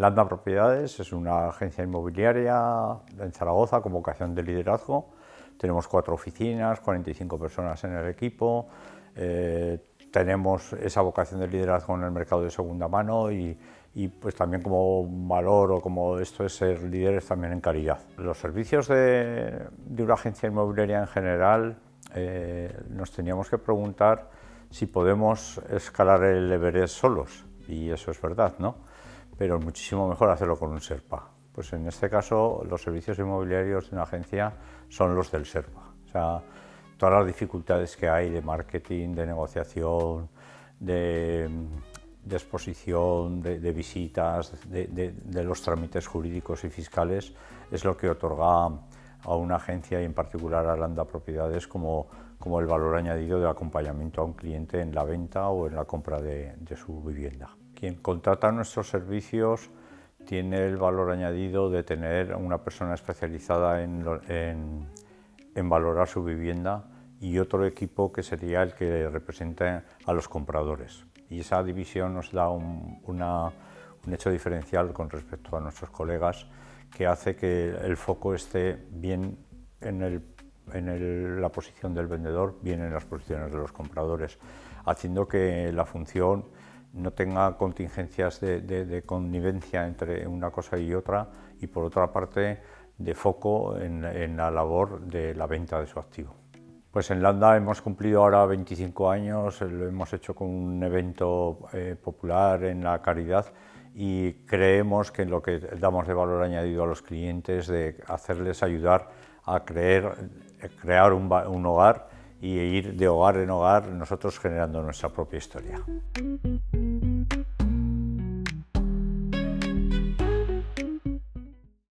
Landa Propiedades es una agencia inmobiliaria en Zaragoza con vocación de liderazgo. Tenemos cuatro oficinas, 45 personas en el equipo. Eh, tenemos esa vocación de liderazgo en el mercado de segunda mano y, pues también como valor o como esto es ser líderes también en calidad. Los servicios de, una agencia inmobiliaria en general eh, nos teníamos que preguntar si podemos escalar el Everest solos y eso es verdad, ¿no? pero muchísimo mejor hacerlo con un SERPA. Pues en este caso los servicios inmobiliarios de una agencia son los del SERPA. O sea, todas las dificultades que hay de marketing, de negociación, de, mm, exposición, de, visitas, de, de, los trámites jurídicos y fiscales, es lo que otorga a una agencia y en particular a Landa Propiedades como, como el valor añadido de acompañamiento a un cliente en la venta o en la compra de su vivienda. Quien contrata nuestros servicios tiene el valor añadido de tener una persona especializada en, en, valorar su vivienda y otro equipo que sería el que representa a los compradores. Y esa división nos da un, un hecho diferencial con respecto a nuestros colegas que hace que el foco esté bien en, el, en el, la posición del vendedor, bien en las posiciones de los compradores, haciendo que la función no tenga contingencias de, de, connivencia entre una cosa y otra y por otra parte de foco en, la labor de la venta de su activo. Pues en Landa hemos cumplido ahora 25 años, lo hemos hecho con un evento eh, popular en la caridad y creemos que lo que damos de valor añadido a los clientes, de hacerles ayudar a eh, crear un hogar y ir de hogar en hogar nosotros generando nuestra propia historia.